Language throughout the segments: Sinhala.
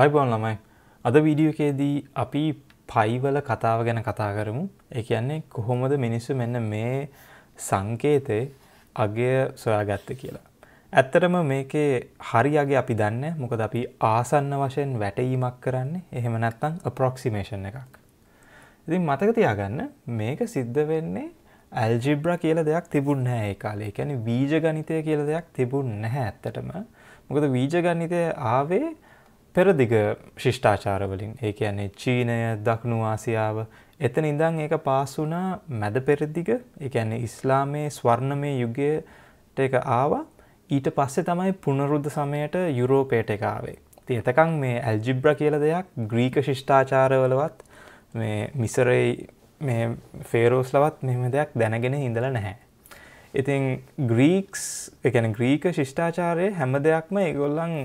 අයිබෝන් ළමයි අද වීඩියෝකේදී අපි පයිවල කතාව ගැන කතා කරමු ඒ කියන්නේ කොහොමද මිනිස්සු මෙන්න මේ සංකේතය අගය සොයාගත්ත කියලා. ඇත්තටම මේකේ හරියාගේ අපි දන්න මොකද අපි ආසන්න වශයෙන් වැටීමක් කරන්නේ එහෙම නැත්තං අප්‍රොක්සිමේෂන් එකක්. ඉතින් මතක තියාගන්න මේක සිද්ධ වෙන්නේ ඇල්ජිබ්‍ර කියල දෙයක් තිබුණ නැහැ ඒ කාලේ කියන්නේ වීජ ගනිතය කියල දෙයක් තිබුණ නැහැ ඇත්තටම මොකද වීජ ගනිතය ආවේ පෙරදිග ශිෂ්ඨාචාරවලින් ඒ කියන්නේ චීනය දක්නු ආසියාව එතන ඉඳන් ඒක පාස් වුණා මැද පෙරදිග ඒ කියන්නේ ඉස්ලාමයේ ස්වර්ණමය යුගයට ඒක ආවා ඊට පස්සේ තමයි පුනරුද්ධ සමයට යුරෝපයට එක ආවේ. ඉතින් එතකන් මේ ඇල්ජිබ්‍රා කියලා දෙයක් ග්‍රීක ශිෂ්ඨාචාරවලවත් මේ මිසරේ මේ ෆේරෝස්ලවත් මෙහෙම දෙයක් දැනගෙන ඉඳලා නැහැ. ඉතින් ග්‍රීක්ස් ඒ කියන්නේ ග්‍රීක ශිෂ්ඨාචාරයේ හැම දෙයක්ම ඒගොල්ලන්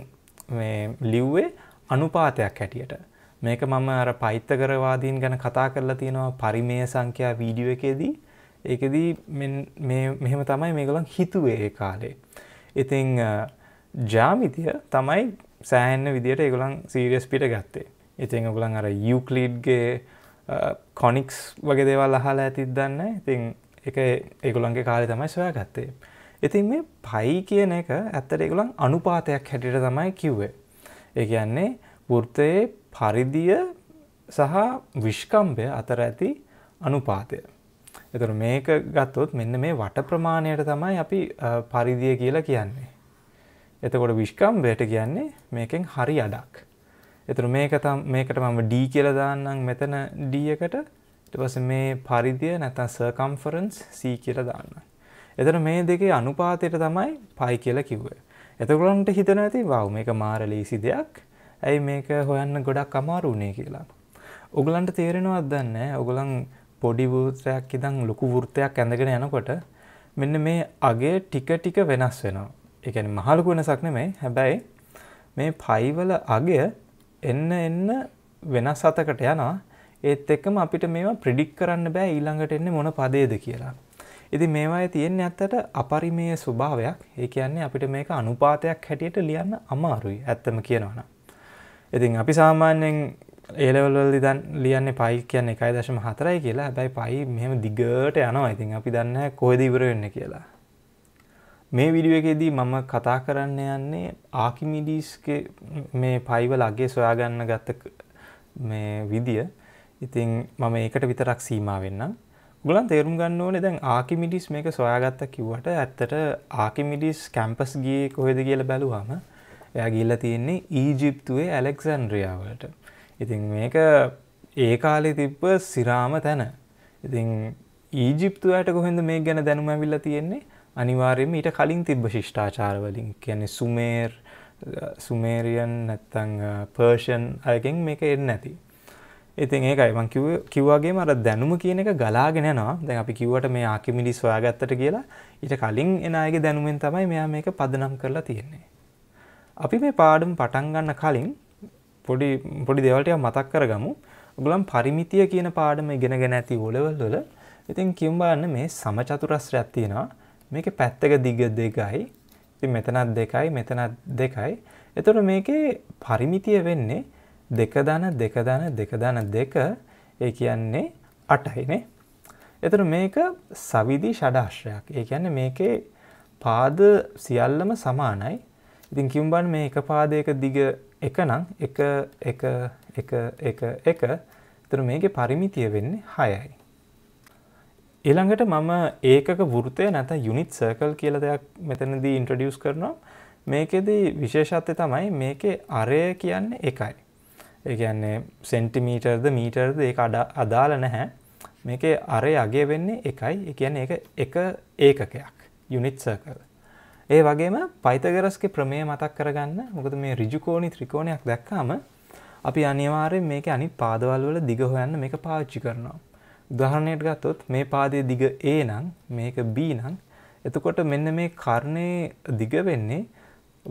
ලිව්වේ අනුපාතයක් හැටියට. මේක මම අර පෛත්තකරවාදීන් ගැන කතා කරලා තියෙනවා පරිමය සංඛ්‍යා වීඩියෝ එකේදී ඒකෙදී මෙහෙම තමයි මේගොලන් හිතුවේ ඒ කාලේ. ඉතිං ජාමිතිය තමයි සෑහන්න විදියට ඒගොලන් සීරියස් පිට ගත්තේ. ඉතිං ඔගොලන් අර යුක්ලීඩ්ගේ කොනික්ස් වගේ දේවල් අහලා ඇතිත් දන්න ඉතිං එක ඒගොලන්ගේ කාලෙ තමයි සොයා ගත්තේ. ඉතින් මේ පයි කියන එක ඇත්තට ඒගොල්ලන් අනුපාතයක් හැටියට තමයි කිව්වේ. ඒ කියන්නේ වෘත්තයේ පරිධිය සහ විස්කම්භය අතර ඇති අනුපාතය. එතකොට මේක ගත්තොත් මෙන්න මේ වට ප්‍රමාණයට තමයි අපි පරිධිය කියලා කියන්නේ. එතකොට විස්කම්භයට කියන්නේ මේකෙන් හරි අඩක්. එතකොට මේක මේකට මම D කියලා දාන්නම් මෙතන D එකට. ඊට පස්සේ මේ පරිධිය නැත්නම් circumference C කියලා දාන්නම්. එතන මේ දෙකේ අනුපාතයට තමයි පයි කියලා කිව්වේ. එතකොලන්ට හිතන ඇති වව් මේක මාරලීසි දෙයක් ඇයි මේක හොයන්න ගොඩක් අමාරුුණේ කියලා. ඔගලන්ට තේරෙනවත් දන්න ඔගලන් පොඩි වෘතයක් ඉදං ලොකු වෘත්තයක් ඇඳගෙන යනකොට මෙන්න මේ අගේ ටික ටික වෙනස් වෙනවා. එකන මහලකු වෙනසක් නෙමේ හැබැයි මේ පයිවල අගය එන්න එන්න වෙනස් සතකට යනවා ඒත් එක්කම අපිට මේවා ප්‍රඩික් කරන්න බෑ ඊළඟට එන්නේ මොන පදේද කියලා. ඉති මේවාය තියෙන්නේ ඇත්තට අපරිමය ස්වභාවයක් ඒ කියන්නේ අපිට මේක අනුපාතයක් හැටියට ලියන්න අමාරුයි ඇත්තම කියනවන. ඉතින් අපි සාමාන්‍යෙන් ඒලවල්ලදි දන් ලියන්නේ පයි කියන්න එකයි දශම හතරයි කියලා හැබැයි පයි මෙහම දිගට යනවා ඉතින් අපි දන්න කොහදිවර වෙන්න කියලා. මේ විඩුවකෙදී මම කතා කරන්න යන්නේ ආකිමිඩිස්ගේ මේ පයිවල අගේ සොයාගන්න ගත්ත මේ විදිය ඉතින් මම ඒකට විතරක් සීමා වෙන්නම් ගුලන් තේරුම් ගන්න ඕනේ දැන් ආකිමිඩිස් මේක සොයාගත්ත කිව්වට ඇත්තට ආකිමිඩිස් කැම්පස් ගියේ කොහෙද කියලා බැලුවාම එයා ගිහිල්ලා තියෙන්නේ ඊජිප්තුවේ ඇලෙක්සැන්ඩ්‍රියාවට. ඉතින් මේක ඒ කාලේ තිබ්බ සිරාම තැන. ඉතින් ඊජිප්තුවට කොහෙන්ද මේ ගැන දැනුම ඇවිල්ලා තියෙන්නේ? අනිවාර්යයෙන්ම ඊට කලින් තිබ්බ ශිෂ්ටාචාර වලින්. කියන්නේ සුමේර් සුමේරියන් නැත්තම් පර්ෂියන් අයගෙන් මේක එන්නේ නැති. ඉතින් ඒකයි මං කිව්වේ කිව්වාගේම අර දැනුම කියන එක ගලාගෙන යනවා. දැන් අපි කිව්වට මේ ආකිමිඩිස් හොයාගත්තට කියලා ඊට කලින් එන අයගේ දැනුමෙන් තමයි මෙයා මේක පදනම් කරලා තියෙන්නේ. අපි මේ පාඩම පටන් ගන්න කලින් පොඩි පොඩි දේවල් ටික මතක් කරගමු. ඔයගොල්ලන් පරිමිතිය කියන පාඩම ඉගෙනගෙන ඇති ඕලෙවල් වල. ඉතින් කියමු බලන්න මේ සමචතුරස්‍රයක් තියෙනවා. මේකේ පැත්තක දිග දෙකයි. ඉතින් මෙතනත් දෙකයි මෙතනත් දෙකයි. එතකොට මේකේ පරිමිතිය වෙන්නේ දෙක දන දෙක දන දෙක දන දෙක ඒ කියන්නේ අටයිනේ. එතන මේක සවිදි ෂඩාශ්‍රයක්. ඒ කියන්නේ මේකේ පාද සියල්ලම සමානයි. ඉතින් කිව්ව බන් මේ එක පාදයක දිග එක නම් එක එක එක එක එක. එතන මේකේ පරිමිතිය වෙන්නේ 6යි. ඊළඟට මම ඒකක වෘතය නැත්නම් යුනිට් සර්කල් කියලා දෙයක් මෙතනදී ඉන්ට්‍රොඩියුස් කරනවා. මේකෙදී විශේෂත්වය තමයි මේකේ අරය කියන්නේ 1යි. ඒගැන්නේ සෙන්ටිමීටර්ද මීටර්ද ඒ අඩ අදාල නැහැ මේක අරය අගේ වෙන්නේ එකයි එකන්න එක එක ඒකකයක් යුනිත්ස කර ඒ වගේම පයිතගරස්ගේ ප්‍රමේ මතක් කරගන්න මොකද මේ රිජුකෝණි ත්‍රිකෝණයක් දැක්කාම අපි අනිවාර්යෙන් මේක අනි පාදවල් වල දිග හොයන්න මේක පාච්චි කරනවා උදාහරණයට ගත්තොත් මේ පාදයේ දිග A නම් මේක B නම් එතකොට මෙන්න මේ කර්ණයේ දිග වෙන්නේ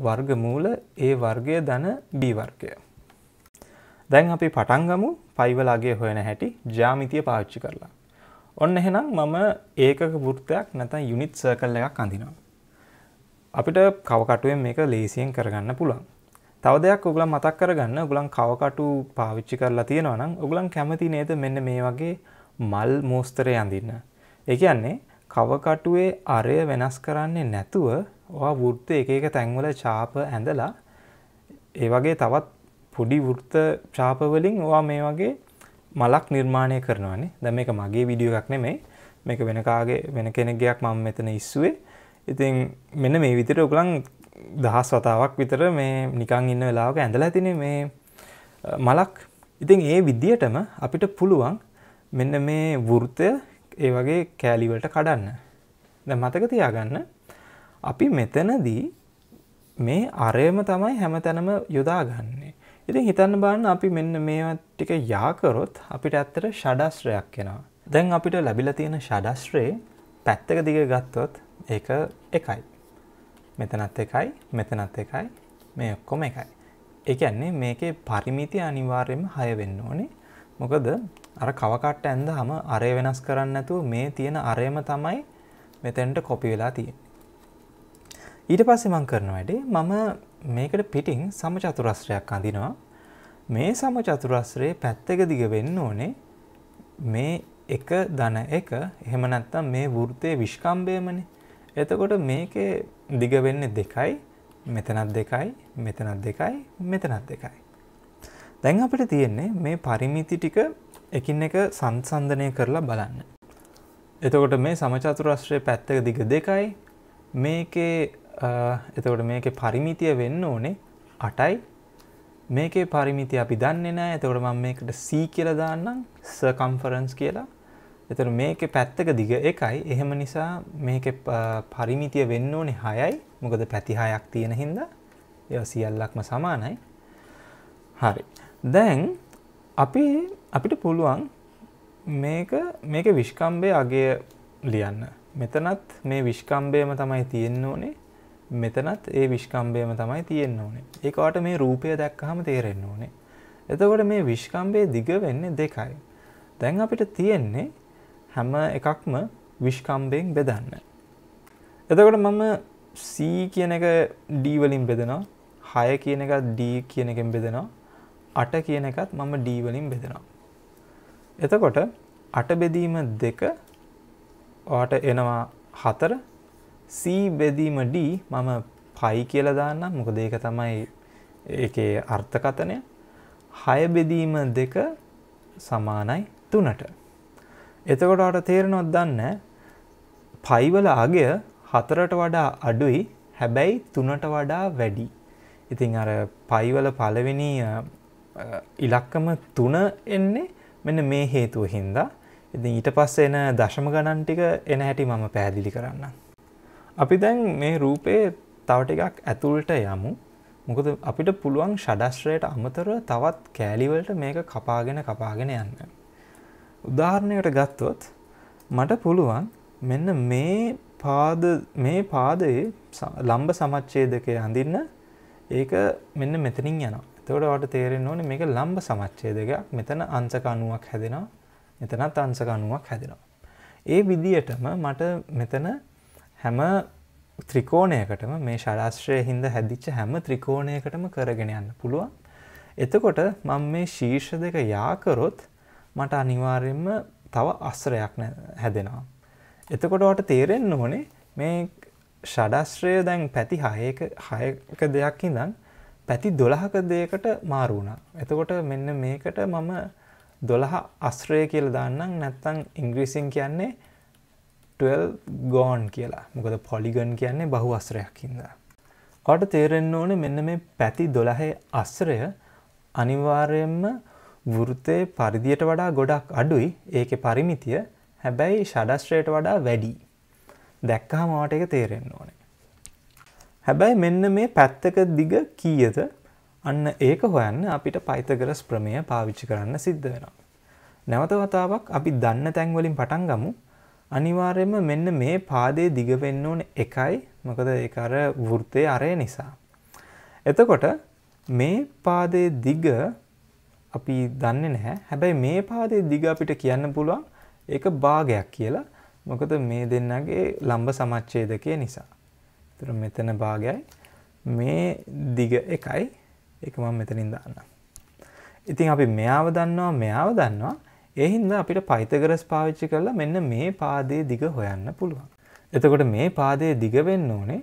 වර්ගමූල A වර්ගය ධන B වර්ගය. දැන් අපි පටන්ගමු පයිවලාගේ හොයන හැටි ජාමිතිය පාච්චි කරලා. ඔන්න එහෙනම් මම ඒකක වෘත්තයක් නැතන් යුනිත් සර්කල් එකක් අඳිනවා. අපිට කවකටුවෙන් මේක ලේසියෙන් කරගන්න පුළන්. තව දෙයක් ඔගලන් මතක් කරගන්න ගුලන් කවකටු පාවිච්චි කරලා තියෙනවා නම් ඔගලන් කැමති නේද මෙන්න මේ වගේ මල් මෝස්තරය අඳන්න. එකයන්නේ කවකටුවේ අරය වෙනස් කරන්නේ නැතුව ඔවා වෘත්ත එක එක තැන්වල චාප ඇඳලා ඒ වගේ තවත් පොඩි වෘත්ත ශාපවලින් වා මේ වගේ මලක් නිර්මාණය කරනවානේ දැ මේක මගේ විඩියෝ එකක් නෙමෙයි මේක වෙනකාගේ වෙන කෙනෙක්ගයක් මම මෙතන ඉස්සුවේ ඉතින් මෙන්න මේ විතර උගලන් දහස් වතාවක් විතර මේ නිකං ඉන්න වෙලාවක ඇඳලා තින මේ මලක් ඉතින් ඒ විදියටම අපිට පුළුවන් මෙන්න මේ වෘතය ඒ වගේ කෑලිවලට කඩන්න ද මතක තියාගන්න අපි මෙතනදී මේ අරයම තමයි හැම තැනම යොදාගන්නේ ඉතින් හිතන්න බාන්න අපි මෙන්න මේවත් ටික යාකරොත් අපිට ඇත්තට ෂඩස්ත්‍රයක් එෙනවා. දැන් අපිට ලැබිල තියෙන ෂඩස්ත්‍රේ පැත්තක දිග ගත්තොත් ඒක එකයි. මෙතනත් එකයි මෙතනත් එකයි මේ ඔක්කොම එකයි. එකන්නේ මේකේ පරිමිති අනිවාර්යම හය වෙන්න ඕනේ මොකද අර කවකට්ට ඇන්ද හම අරය වෙනස් කරන්න ඇතුව මේ තියෙන අරයම තමයි මෙතැන්ට කොපි වෙලා තිය. ඊට පස්සෙ මං කරන වැඩේ මම මේකට පිටින් සමචතුරස්‍රයක් අඳිනවා. මේ සමචතුරස්‍රයේ පැත්තක දිග වෙන්න ඕනේ මේ එක ධන එක එහෙම නැත්නම් මේ වෘත්තයේ විස්කම්භයමනේ. එතකොට මේකේ දිග වෙන්නේ දෙකයි මෙතනත් දෙකයි මෙතනත් දෙකයි මෙතනත් දෙකයි. දැන් අපිට තියෙන්නේ මේ පරිමිති ටික එකින් එක සංසන්දනය කරලා බලන්න. එතකොට මේ සමචතුරස්‍රයේ පැත්තක දිග දෙකයි මේකේ එතකොට මේක පරිමිතිය වෙන්න ඕනේ අටයි මේකේ පරිමිතිය අපි දන්නේ නෑ එතකොට මම මේකට C කියලා දාන්නම් සර්කම්ෆරන්ස් කියලා. එතකොට මේකේ පැත්තක දිග එකයි. එහෙම නිසා මේකේ පරිමිතිය වෙන්න ඕනේ 6යි. මොකද පැති 6ක් තියෙන හින්දා ඒවා සියල්ලක්ම සමානයි. හරි. දැන් අපි අපිට පුළුවන් මේක මේක විශ්කම්බේ අගය ලියන්න. මෙතනත් මේ විශ්කම්බේම තමයි තියෙන්න ඕනේ. මෙතනත් ඒ විශ්කම්බයම තමයි තියෙන්න්න ඕනේ ඒකාට මේ රූපය දැක්කහම තේරෙන්න ඕනේ එතකොට මේ විශ්කම්බය දිග වෙන්නේ දෙකයි දැන් අපිට තියෙන්නේ හැම එකක්ම විශ්කම්බයෙන් බෙදන්න එතකොට මම සී කියන එක ඩීවලින් බෙදෙනවා හය කියන එකත් ඩී කියන එකෙන් බෙදෙනවා අට කියන එකත් මම ඩීවලින් බෙදෙනවා එතකොට අට බෙදීම දෙක ඔට එනවා හතර C බෙදීම D මම පයි කියලා දාන්නම් මොකද ඒක තමයි ඒකේ අර්ථකථනය 6 බෙදීම 2 සමානයි 3ට එතකොට අර තේරෙනවද දන්නේ පයි වල අගය 4ට වඩා අඩුයි හැබැයි 3ට වඩා වැඩි ඉතින් අර පයි වල පළවෙනි ඉලක්කම 3 එන්නේ මෙන්න මේ හේතුව හින්දා ඉතින් ඊට පස්සේ එන දශම ගණන් ටික එන හැටි මම පැහැදිලි කරන්නම් අපි දැන් මේ රූපේ තවට එකක් ඇතුළට යමු මොකද අපිට පුළුවන් ෂඩස්ත්‍රයට අමතර තවත් කෑලිවලට මේක කපාගෙන කපාගෙන යන්න. උදාහරණයකට ගත්තොත් මට පුළුවන් මෙන්න මේ පාද මේ පාදයේ ලම්බ සමච්ඡේදකය අඳින්න ඒක මෙන්න මෙතනින් යනවා. එතකොට ඔයාලට තේරෙන්න ඕනේ මේක ලම්බ සමච්ඡේදකයක්. මෙතන අංශක 90ක් හැදෙනවා. මෙතනත් අංශක 90ක් හැදෙනවා. ඒ විදියටම මට මෙතන හැම ත්‍රිකෝණයකටම මේ ශරාශ්‍රය හින්ද හැදිච්ච හැම ත්‍රිකෝණයකටම කරගෙන යන්න පුළුවන්. එතකොට මම මේ ශීර්ෂ දෙක යාකරොත් මට අනිවාර්යෙන්ම තව අස්රයක් හැදෙනවා. එතකොට ඔට තේරෙන්න ඕනේ මේ ෂඩස්ශ්‍රය දැන් පැති හයක හයක දෙයක් ඉඳන් පැති දොළහක දෙයකට මාරුණා. එතකොට මෙන්න මේකට මම දොළහ අස්්‍රය කියල දන්නම් නැත්තං ඉංග්‍රීසින් කියන්නේ ගෝන් කියලා මොකද පොලිගන් කියන්නේ බහු අස්රයක්කින්ද. කොට තේරෙන්න්න ඕන මෙන්න මේ පැති දොළහේ අස්රය අනිවාර්යෙන්ම වෘතය පරිදියට වඩා ගොඩක් අඩුයි ඒක පරිමිතිය හැබැයි ෂඩස්ට්‍රේට වඩා වැඩි. දැක්කහ මට එක තේරෙන්න්න ඕනේ. හැබැයි මෙන්න මේ පැත්තක දිග කීයද අන්න ඒක හොයන්න අපිට පයිතගරස් ප්‍රමය පාවිච්චි කරන්න සිද්ධ වෙනවා. නැවත වතාවක් අපි දන්න තැන්වලින් පටන් ගමු අනිවාර්යයෙන්ම මෙන්න මේ පාදයේ දිග වෙන්න ඕනේ එකයි මොකද ඒක අර වෘත්තයේ අරය නිසා. එතකොට මේ පාදයේ දිග අපි දන්නේ නැහැ. හැබැයි මේ පාදයේ දිග අපිට කියන්න පුළුවන් ඒක භාගයක් කියලා. මොකද මේ දෙන්නගේ ලම්බ සමච්ඡේදකය නිසා. ඒතර මෙතන භාගයයි මේ දිග එකයි. ඒක මම මෙතනින් දාන්නම්. ඉතින් අපි මෙයාව දන්නවා මෙයාව දන්නවා. එහින්ද අපිට පයිතගරස් පාවිච්චි කරලා මෙන්න මේ පාදයේ දිග හොයන්න පුළුවන්. එතකොට මේ පාදයේ දිග වෙන්න ඕනේ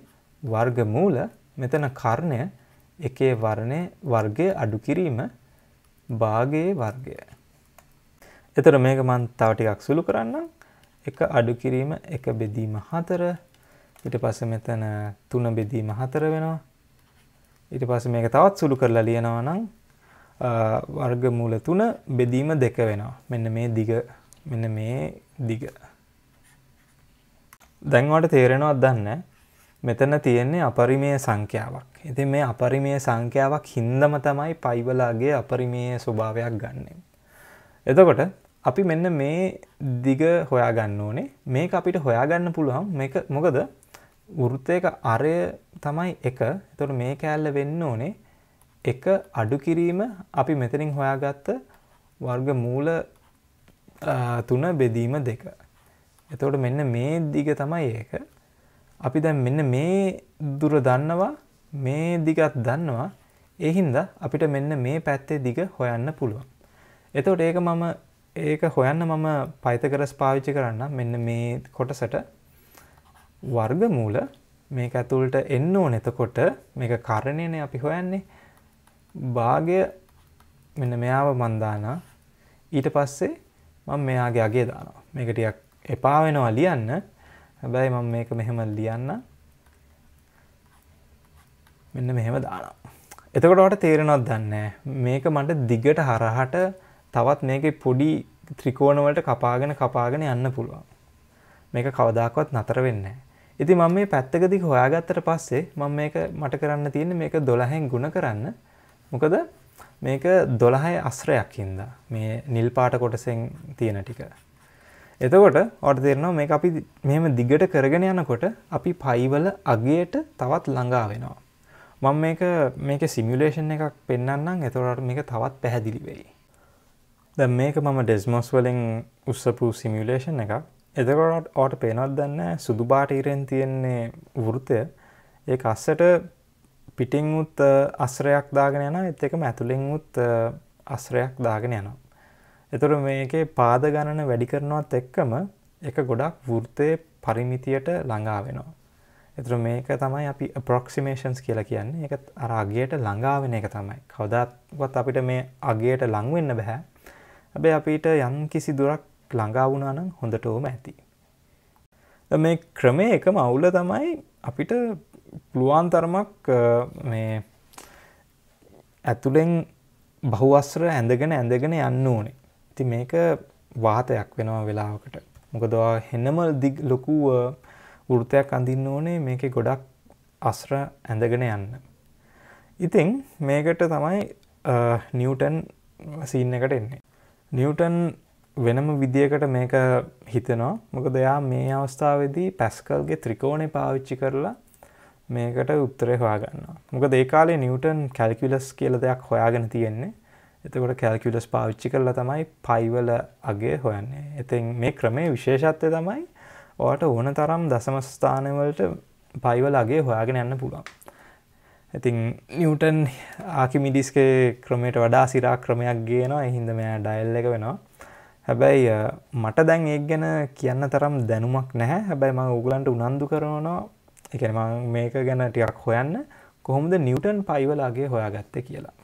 වර්ගමූල මෙතන කර්ණය එකේ වර්ණය වර්ගය අඩු කිරීම භාගයේ වර්ගය. එතකොට මේක මම තව ටිකක් සුළු කරන්නම්. එක අඩු කිරීම එක බෙදීම 4 ඊට පස්සේ මෙතන 3 බෙදීම 4 වෙනවා. ඊට පස්සේ මේක තවත් සුළු කරලා ලියනවා නම් වර්ගමූල තුන බෙදීම දෙක වෙනවා මෙන්න මේ දිග මෙන්න මේ දිග දැන්වට තේරෙනවත් දන්න මෙතන තියෙන්නේ අපරිමය සංඛ්‍යාවක් ඉතින් මේ අපරිමය සංඛ්‍යාවක් හින්දම තමයි පයිවලාගේ අපරිමය ස්වභාවයක් ගන්නේ එතකොට අපි මෙන්න මේ දිග හොයා ගන්න ඕනේ මේක අපිට හොයා ගන්න පුළුවන් මේක මොකද වෘත්තයක අරය තමයි එක එතකොට මේ කෑල්ල වෙන්න ඕනේ එක අඩු කිරීම අපි මෙතනින් හොයාගත්ත වර්ග මූල තුන බෙදීම දෙක. එතවට මෙන්න මේ දිග තමයි ඒක. අපි දැන් මෙන්න මේ දුර දන්නවා මේ දිගත් දන්නවා එහින්ද අපිට මෙන්න මේ පැත්තේ දිග හොයන්න පුළුවන්. එතවට ඒක මම ඒක හොයන්න මම පයිතකරස් පාවිච්චි කරන්න මෙන්න මේ කොටසට වර්ග මූල මේක ඇතුළට එන්න ඕන එතකොට මේක කරණයන අපි හොයන්නේ භාගය මෙන්න මෙයාව මන් දානවා. ඊට පස්සේ මම මෙයාගේ අගේ දානවා. මේක ටිකක් එපා වෙනවා ලියන්න. හැබැයි මම මේක මෙහෙම ලියන්න. මෙන්න මෙහෙම දානවා. එතකොට ඔයාලට තේරෙනවද දන්නේ මේක මට දිගට හරහට තවත් මේකේ පොඩි ත්‍රිකෝණ වලට කපාගෙන කපාගෙන යන්න පුළුවන්. මේක කවදාකවත් නතර වෙන්නේ නැහැ. ඉතින් මම මේ පැත්තක දිග හොයාගත්තට පස්සේ මම මේක මට කරන්න තියෙන්නේ මේක 12න් ගුණ කරන්න. මොකද මේක දොළහය අස්්‍රයක් හින්දා මේ නිල් පාට කොටසෙන් තියෙන ටික. එතකොට ඔට දෙරනවා මේ අපි මෙම දිගට කරගෙන යනකොට අපි පයිවල අගේට තවත් ළඟා වෙනවා. මං මේක මේක සිමිලේෂන් එකක් පෙන්න්නම් එතොරට මේක තවත් පැහැදිලි වෙයි. ද මේක මම ඩෙස්මොස් වලින් උත්සපු සිමිලේෂන් එකක් එතකොට ඕට පේනොත් දන්න සුදු බාටීරෙන් තියෙන්නේ වෘතය ඒ අස්සට පිටින් උත් අස්රයක් දාගෙන යන එත් එකම ඇතුළෙන් උත් අස්රයක් දාගෙන යනවා. එතුර මේකේ පාද ගණන වැඩි කරනවත් එක්කම එක ගොඩක් වෘතය පරිමිතියට ළඟා වෙනවා. එතුර මේක තමයි අපි ප්‍රොක්සිමේෂන්ස් කියලා කියන්නේ එක අර අගේයට ළඟාවෙන එක තමයි කවදත්වත් අපිට මේ අගේයට ලංවෙන්න බැහැ හැබැ අපිට යම් කිසි දුරක් ළඟාවුනානම් හොඳටෝම ඇති. මේ ක්‍රමය එකම අවුල තමයි අපිට පුළුවන් තරමක් මේ ඇතුළෙන් බහුවස්ර ඇඳගෙන ඇඳගෙන යන්න ඕනේ. ඉතින් මේක වාතයක් වෙනවා වෙලාවකට. මොකද හෙන්නම ලොකු වෘතයක් අඳින්න ඕනේ මේකේ ගොඩක් අස්ර ඇඳගෙන යන්න. ඉතින් මේකට තමයි නිවටන් සීන් එකට එන්නේ. නිවටන් වෙනම විදියකට මේක හිතනවා මොකද එයා මේ අවස්ථාවේදී පැස්කල්ගේ ත්‍රිකෝණය පාවිච්චි කරලා මේකට උත්තරය හොයාගන්නවා මොක දේකාලේ නිවටන් කැල්කිලස් කියල දෙයක් හොයාගෙන තියෙන්නේ එතකොට කැල්කිලස් පාවිච්චි කරලා තමයි පයිවල අගේ හොයන්නේ එතින් මේ ක්‍රමේ විශේෂත්වය තමයි ඕට ඕන තරම් දසමස්ථානවලට පයිවල අගේ හොයාගෙන යන්න පුළුවන් ඉතින් නිියටන් ආකිමිඩිස්කේ ක්‍රමයට වඩා සිරා ක්‍රමයක් ගේනවා එහින්ද මෙයා ඩයිල් එක වෙනවා හැබැයි මට දැන් ඒ ගැන කියන්න තරම් දැනුමක් නැහැ හැබැයි ම උගලන්ට උනන්දු කරනවා එකන මේක ගැන ටියක් හොයන්න කොහොමද නිවටන් පයිවලාගේ හොයාගත්ත කියලා